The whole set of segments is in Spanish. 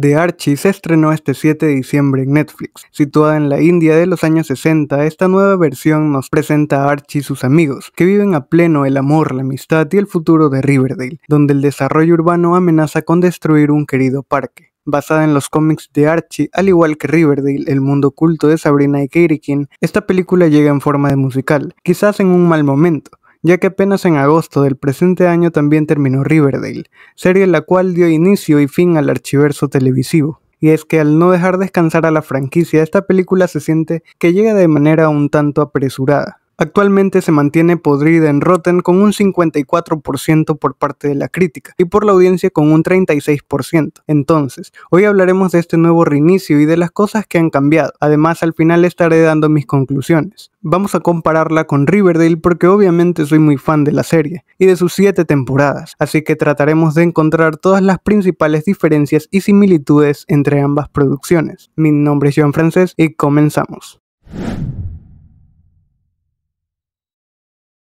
de Archie se estrenó este 7 de diciembre en Netflix. Situada en la India de los años 60, esta nueva versión nos presenta a Archie y sus amigos, que viven a pleno el amor, la amistad y el futuro de Riverdale, donde el desarrollo urbano amenaza con destruir un querido parque basada en los cómics de Archie, al igual que Riverdale, el mundo oculto de Sabrina y Katie esta película llega en forma de musical, quizás en un mal momento, ya que apenas en agosto del presente año también terminó Riverdale, serie la cual dio inicio y fin al archiverso televisivo. Y es que al no dejar descansar a la franquicia, esta película se siente que llega de manera un tanto apresurada, Actualmente se mantiene podrida en Rotten con un 54% por parte de la crítica y por la audiencia con un 36%. Entonces, hoy hablaremos de este nuevo reinicio y de las cosas que han cambiado. Además, al final estaré dando mis conclusiones. Vamos a compararla con Riverdale porque obviamente soy muy fan de la serie y de sus 7 temporadas, así que trataremos de encontrar todas las principales diferencias y similitudes entre ambas producciones. Mi nombre es Joan Francés y comenzamos.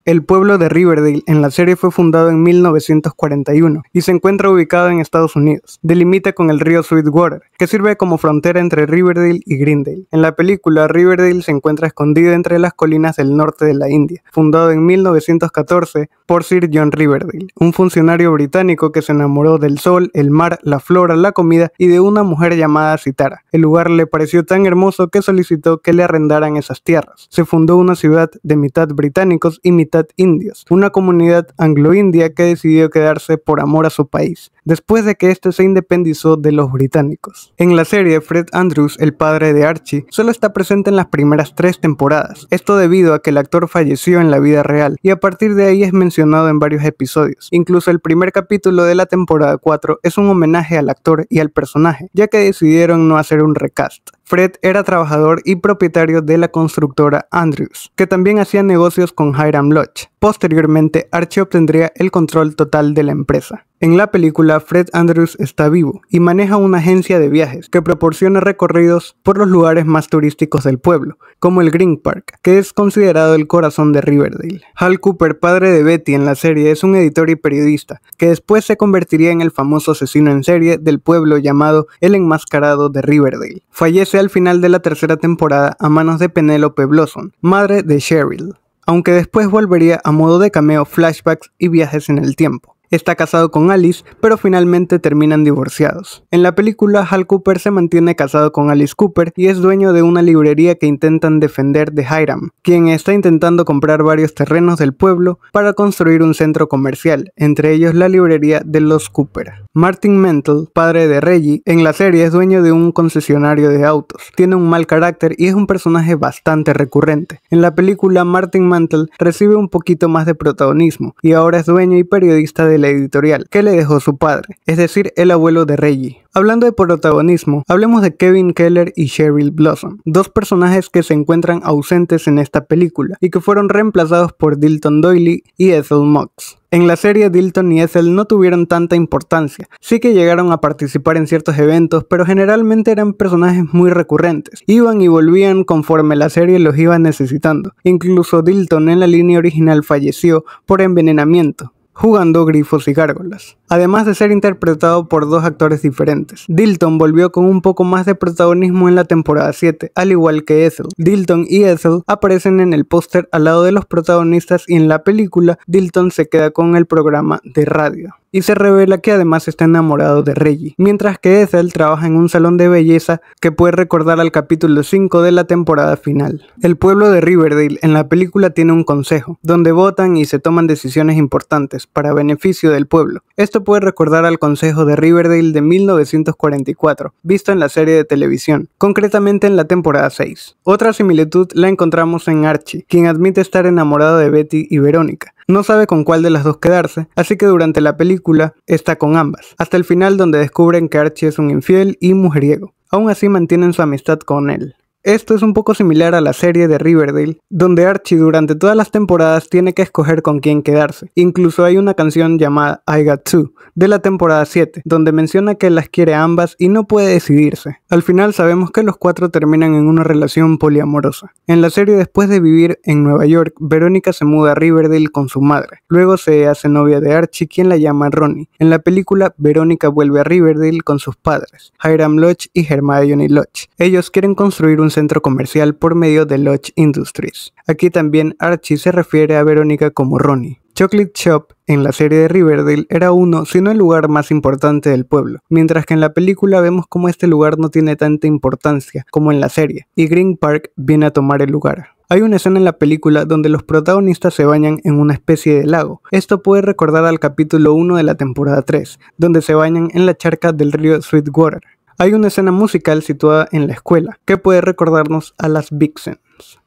El pueblo de Riverdale en la serie fue fundado en 1941 y se encuentra ubicado en Estados Unidos. Delimita con el río Sweetwater, que sirve como frontera entre Riverdale y Greendale. En la película, Riverdale se encuentra escondido entre las colinas del norte de la India, fundado en 1914 por Sir John Riverdale, un funcionario británico que se enamoró del sol, el mar, la flora, la comida y de una mujer llamada Sitara. El lugar le pareció tan hermoso que solicitó que le arrendaran esas tierras. Se fundó una ciudad de mitad británicos y mitad indios, una comunidad anglo-india que decidió quedarse por amor a su país, después de que éste se independizó de los británicos. En la serie, Fred Andrews, el padre de Archie, solo está presente en las primeras tres temporadas, esto debido a que el actor falleció en la vida real y a partir de ahí es mencionado en varios episodios. Incluso el primer capítulo de la temporada 4 es un homenaje al actor y al personaje, ya que decidieron no hacer un recast. Fred era trabajador y propietario de la constructora Andrews, que también hacía negocios con Hiram Lodge. Posteriormente, Archie obtendría el control total de la empresa. En la película, Fred Andrews está vivo y maneja una agencia de viajes que proporciona recorridos por los lugares más turísticos del pueblo, como el Green Park, que es considerado el corazón de Riverdale. Hal Cooper, padre de Betty en la serie, es un editor y periodista que después se convertiría en el famoso asesino en serie del pueblo llamado El Enmascarado de Riverdale. Fallece al final de la tercera temporada a manos de Penelope Blossom, madre de Cheryl, aunque después volvería a modo de cameo, flashbacks y viajes en el tiempo está casado con Alice, pero finalmente terminan divorciados. En la película, Hal Cooper se mantiene casado con Alice Cooper y es dueño de una librería que intentan defender de Hiram, quien está intentando comprar varios terrenos del pueblo para construir un centro comercial, entre ellos la librería de los Cooper. Martin Mantle, padre de Reggie, en la serie es dueño de un concesionario de autos, tiene un mal carácter y es un personaje bastante recurrente. En la película, Martin Mantle recibe un poquito más de protagonismo y ahora es dueño y periodista de la editorial que le dejó su padre, es decir, el abuelo de Reggie. Hablando de protagonismo, hablemos de Kevin Keller y Cheryl Blossom, dos personajes que se encuentran ausentes en esta película y que fueron reemplazados por Dilton Doyle y Ethel Mox. En la serie Dilton y Ethel no tuvieron tanta importancia, sí que llegaron a participar en ciertos eventos, pero generalmente eran personajes muy recurrentes, iban y volvían conforme la serie los iba necesitando. Incluso Dilton en la línea original falleció por envenenamiento, jugando grifos y gárgolas. Además de ser interpretado por dos actores diferentes, Dilton volvió con un poco más de protagonismo en la temporada 7, al igual que Ethel. Dilton y Ethel aparecen en el póster al lado de los protagonistas y en la película Dilton se queda con el programa de radio y se revela que además está enamorado de Reggie, mientras que Ethel trabaja en un salón de belleza que puede recordar al capítulo 5 de la temporada final. El pueblo de Riverdale en la película tiene un consejo, donde votan y se toman decisiones importantes para beneficio del pueblo. Esto puede recordar al consejo de Riverdale de 1944, visto en la serie de televisión, concretamente en la temporada 6. Otra similitud la encontramos en Archie, quien admite estar enamorado de Betty y Verónica, no sabe con cuál de las dos quedarse, así que durante la película está con ambas, hasta el final donde descubren que Archie es un infiel y mujeriego. Aún así mantienen su amistad con él. Esto es un poco similar a la serie de Riverdale, donde Archie durante todas las temporadas tiene que escoger con quién quedarse. Incluso hay una canción llamada I Got Two, de la temporada 7, donde menciona que las quiere ambas y no puede decidirse. Al final sabemos que los cuatro terminan en una relación poliamorosa. En la serie, después de vivir en Nueva York, Verónica se muda a Riverdale con su madre. Luego se hace novia de Archie, quien la llama Ronnie. En la película, Verónica vuelve a Riverdale con sus padres, Hiram Lodge y Hermione Lodge. Ellos quieren construir un centro comercial por medio de Lodge Industries. Aquí también Archie se refiere a Verónica como Ronnie. Chocolate Shop en la serie de Riverdale era uno, si no el lugar más importante del pueblo, mientras que en la película vemos como este lugar no tiene tanta importancia como en la serie, y Green Park viene a tomar el lugar. Hay una escena en la película donde los protagonistas se bañan en una especie de lago. Esto puede recordar al capítulo 1 de la temporada 3, donde se bañan en la charca del río Sweetwater. Hay una escena musical situada en la escuela que puede recordarnos a las Vixens.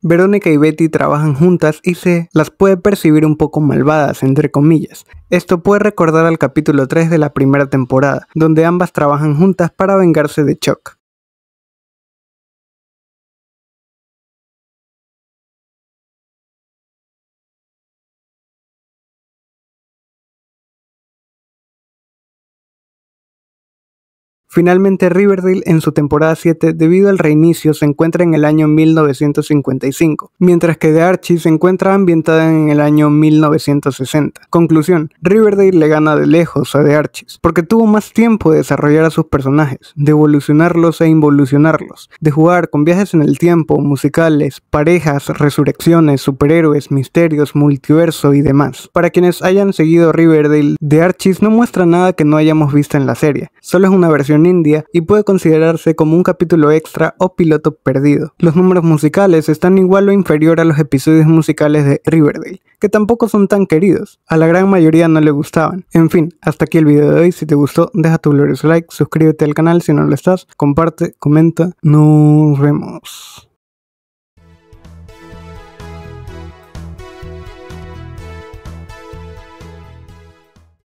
Verónica y Betty trabajan juntas y se las puede percibir un poco malvadas, entre comillas. Esto puede recordar al capítulo 3 de la primera temporada, donde ambas trabajan juntas para vengarse de Chuck. Finalmente Riverdale en su temporada 7 debido al reinicio se encuentra en el año 1955, mientras que The Archie se encuentra ambientada en el año 1960. Conclusión, Riverdale le gana de lejos a The Archie, porque tuvo más tiempo de desarrollar a sus personajes, de evolucionarlos e involucionarlos, de jugar con viajes en el tiempo, musicales, parejas, resurrecciones, superhéroes, misterios, multiverso y demás. Para quienes hayan seguido Riverdale, The Archie no muestra nada que no hayamos visto en la serie, solo es una versión India y puede considerarse como un capítulo extra o piloto perdido. Los números musicales están igual o inferior a los episodios musicales de Riverdale, que tampoco son tan queridos. A la gran mayoría no le gustaban. En fin, hasta aquí el video de hoy. Si te gustó, deja tu glorioso like, suscríbete al canal si no lo estás, comparte, comenta. Nos vemos.